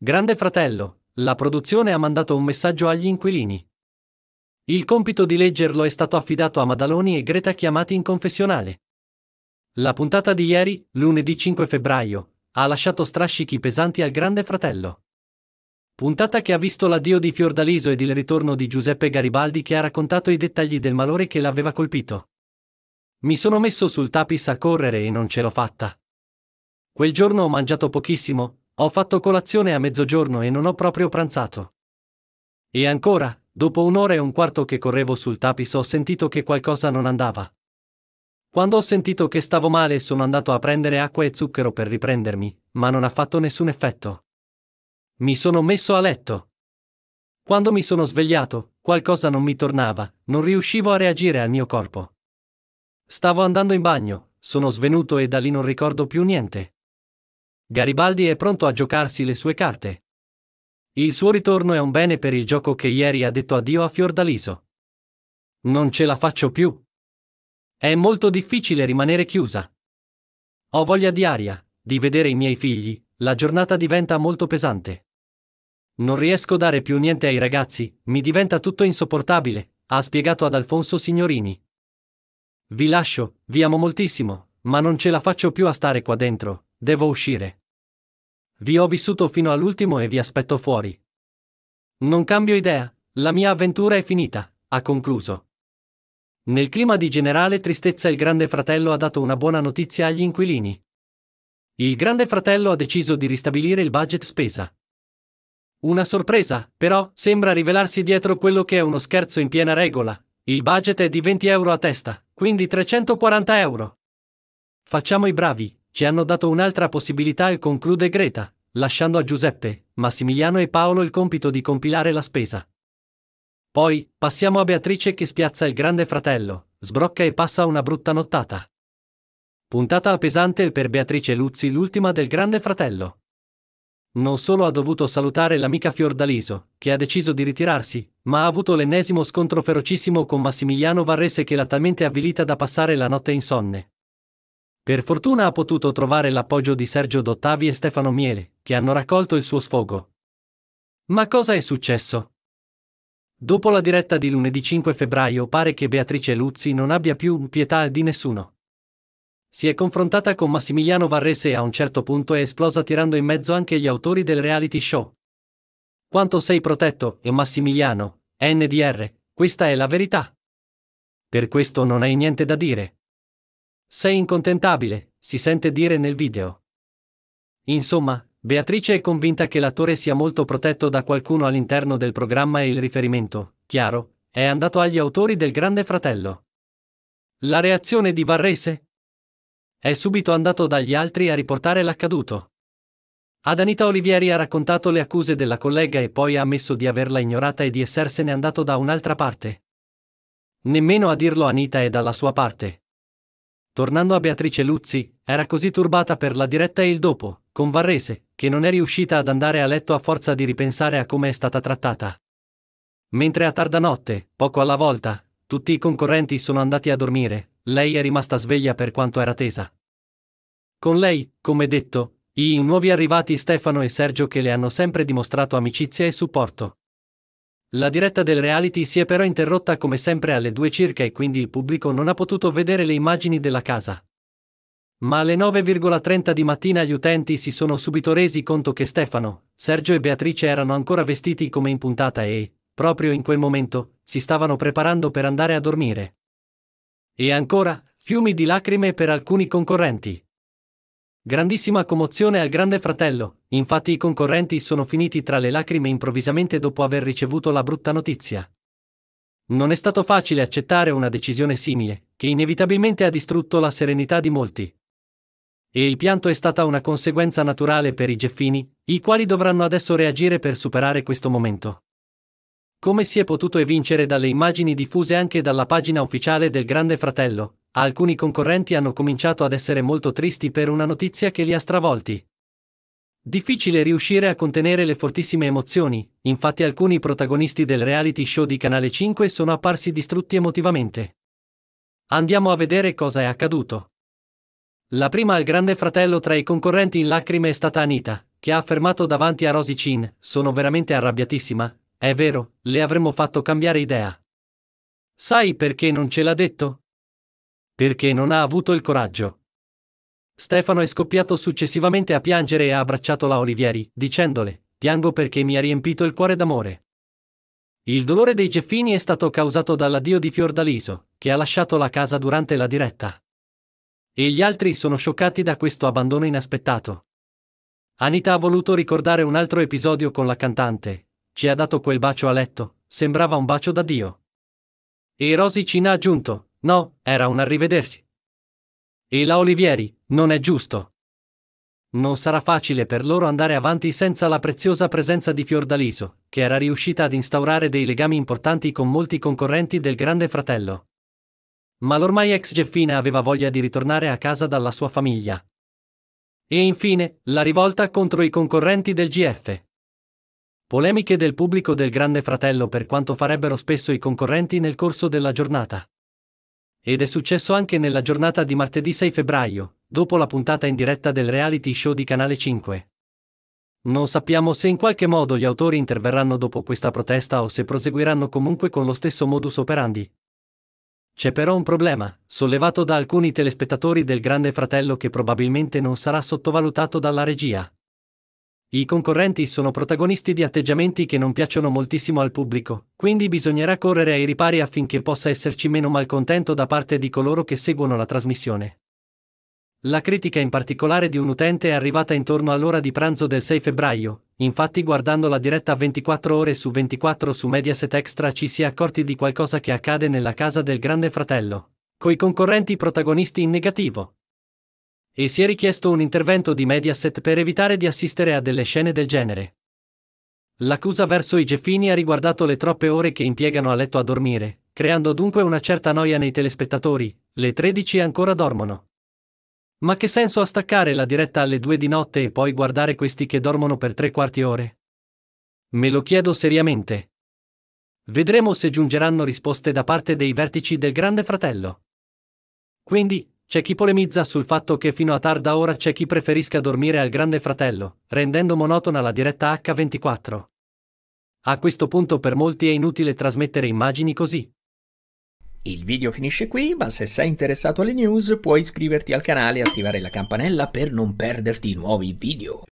Grande Fratello, la produzione ha mandato un messaggio agli inquilini. Il compito di leggerlo è stato affidato a Madaloni e Greta chiamati in confessionale. La puntata di ieri, lunedì 5 febbraio, ha lasciato strascichi pesanti al Grande Fratello. Puntata che ha visto l'addio di Fiordaliso ed il ritorno di Giuseppe Garibaldi che ha raccontato i dettagli del malore che l'aveva colpito. Mi sono messo sul tapis a correre e non ce l'ho fatta. Quel giorno ho mangiato pochissimo, ho fatto colazione a mezzogiorno e non ho proprio pranzato. E ancora, dopo un'ora e un quarto che correvo sul tapis ho sentito che qualcosa non andava. Quando ho sentito che stavo male sono andato a prendere acqua e zucchero per riprendermi, ma non ha fatto nessun effetto. Mi sono messo a letto. Quando mi sono svegliato, qualcosa non mi tornava, non riuscivo a reagire al mio corpo. Stavo andando in bagno, sono svenuto e da lì non ricordo più niente. Garibaldi è pronto a giocarsi le sue carte. Il suo ritorno è un bene per il gioco che ieri ha detto addio a Fiordaliso. Non ce la faccio più. È molto difficile rimanere chiusa. Ho voglia di aria, di vedere i miei figli, la giornata diventa molto pesante. Non riesco a dare più niente ai ragazzi, mi diventa tutto insopportabile, ha spiegato ad Alfonso Signorini. Vi lascio, vi amo moltissimo, ma non ce la faccio più a stare qua dentro, devo uscire. Vi ho vissuto fino all'ultimo e vi aspetto fuori. Non cambio idea, la mia avventura è finita, ha concluso. Nel clima di generale tristezza il Grande Fratello ha dato una buona notizia agli inquilini. Il Grande Fratello ha deciso di ristabilire il budget spesa. Una sorpresa, però, sembra rivelarsi dietro quello che è uno scherzo in piena regola. Il budget è di 20 euro a testa, quindi 340 euro. Facciamo i bravi, ci hanno dato un'altra possibilità e conclude Greta, lasciando a Giuseppe, Massimiliano e Paolo il compito di compilare la spesa. Poi, passiamo a Beatrice che spiazza il grande fratello, sbrocca e passa una brutta nottata. Puntata a pesante per Beatrice Luzzi l'ultima del grande fratello. Non solo ha dovuto salutare l'amica Fiordaliso, che ha deciso di ritirarsi, ma ha avuto l'ennesimo scontro ferocissimo con Massimiliano Varrese che l'ha talmente avvilita da passare la notte insonne. Per fortuna ha potuto trovare l'appoggio di Sergio Dottavi e Stefano Miele, che hanno raccolto il suo sfogo. Ma cosa è successo? Dopo la diretta di lunedì 5 febbraio pare che Beatrice Luzzi non abbia più pietà di nessuno. Si è confrontata con Massimiliano Varrese e a un certo punto è esplosa tirando in mezzo anche gli autori del reality show. Quanto sei protetto, e Massimiliano, NDR, questa è la verità. Per questo non hai niente da dire, sei incontentabile, si sente dire nel video. Insomma, Beatrice è convinta che l'attore sia molto protetto da qualcuno all'interno del programma e il riferimento, chiaro, è andato agli autori del Grande Fratello. La reazione di Varrese? È subito andato dagli altri a riportare l'accaduto. Ad Anita Olivieri ha raccontato le accuse della collega e poi ha ammesso di averla ignorata e di essersene andato da un'altra parte. Nemmeno a dirlo Anita è dalla sua parte tornando a Beatrice Luzzi, era così turbata per la diretta e il dopo, con Varrese, che non è riuscita ad andare a letto a forza di ripensare a come è stata trattata. Mentre a tarda notte, poco alla volta, tutti i concorrenti sono andati a dormire, lei è rimasta sveglia per quanto era tesa. Con lei, come detto, i nuovi arrivati Stefano e Sergio che le hanno sempre dimostrato amicizia e supporto. La diretta del reality si è però interrotta come sempre alle 2 circa e quindi il pubblico non ha potuto vedere le immagini della casa. Ma alle 9,30 di mattina gli utenti si sono subito resi conto che Stefano, Sergio e Beatrice erano ancora vestiti come in puntata e, proprio in quel momento, si stavano preparando per andare a dormire. E ancora, fiumi di lacrime per alcuni concorrenti. Grandissima commozione al Grande Fratello, infatti i concorrenti sono finiti tra le lacrime improvvisamente dopo aver ricevuto la brutta notizia. Non è stato facile accettare una decisione simile, che inevitabilmente ha distrutto la serenità di molti. E il pianto è stata una conseguenza naturale per i Geffini, i quali dovranno adesso reagire per superare questo momento. Come si è potuto evincere dalle immagini diffuse anche dalla pagina ufficiale del Grande Fratello, alcuni concorrenti hanno cominciato ad essere molto tristi per una notizia che li ha stravolti. Difficile riuscire a contenere le fortissime emozioni, infatti alcuni protagonisti del reality show di Canale 5 sono apparsi distrutti emotivamente. Andiamo a vedere cosa è accaduto. La prima al grande fratello tra i concorrenti in lacrime è stata Anita, che ha affermato davanti a Rosy Chin, sono veramente arrabbiatissima, è vero, le avremmo fatto cambiare idea. Sai perché non ce l'ha detto? Perché non ha avuto il coraggio. Stefano è scoppiato successivamente a piangere e ha abbracciato la Olivieri, dicendole, piango perché mi ha riempito il cuore d'amore. Il dolore dei Geffini è stato causato dall'addio di Fiordaliso, che ha lasciato la casa durante la diretta. E gli altri sono scioccati da questo abbandono inaspettato. Anita ha voluto ricordare un altro episodio con la cantante. Ci ha dato quel bacio a letto, sembrava un bacio d'addio. E Rosy ci ha aggiunto, No, era un arrivederci. E la Olivieri, non è giusto. Non sarà facile per loro andare avanti senza la preziosa presenza di Fiordaliso, che era riuscita ad instaurare dei legami importanti con molti concorrenti del Grande Fratello. Ma l'ormai ex Geffina aveva voglia di ritornare a casa dalla sua famiglia. E infine, la rivolta contro i concorrenti del GF. Polemiche del pubblico del Grande Fratello per quanto farebbero spesso i concorrenti nel corso della giornata. Ed è successo anche nella giornata di martedì 6 febbraio, dopo la puntata in diretta del reality show di Canale 5. Non sappiamo se in qualche modo gli autori interverranno dopo questa protesta o se proseguiranno comunque con lo stesso modus operandi. C'è però un problema, sollevato da alcuni telespettatori del Grande Fratello che probabilmente non sarà sottovalutato dalla regia. I concorrenti sono protagonisti di atteggiamenti che non piacciono moltissimo al pubblico, quindi bisognerà correre ai ripari affinché possa esserci meno malcontento da parte di coloro che seguono la trasmissione. La critica in particolare di un utente è arrivata intorno all'ora di pranzo del 6 febbraio, infatti guardando la diretta 24 ore su 24 su Mediaset Extra ci si è accorti di qualcosa che accade nella casa del grande fratello. Coi concorrenti protagonisti in negativo, e si è richiesto un intervento di Mediaset per evitare di assistere a delle scene del genere. L'accusa verso i Geffini ha riguardato le troppe ore che impiegano a letto a dormire, creando dunque una certa noia nei telespettatori, le 13 ancora dormono. Ma che senso ha staccare la diretta alle 2 di notte e poi guardare questi che dormono per tre quarti ore? Me lo chiedo seriamente. Vedremo se giungeranno risposte da parte dei vertici del Grande Fratello. Quindi, c'è chi polemizza sul fatto che fino a tarda ora c'è chi preferisca dormire al Grande Fratello, rendendo monotona la diretta H24. A questo punto per molti è inutile trasmettere immagini così. Il video finisce qui, ma se sei interessato alle news puoi iscriverti al canale e attivare la campanella per non perderti nuovi video.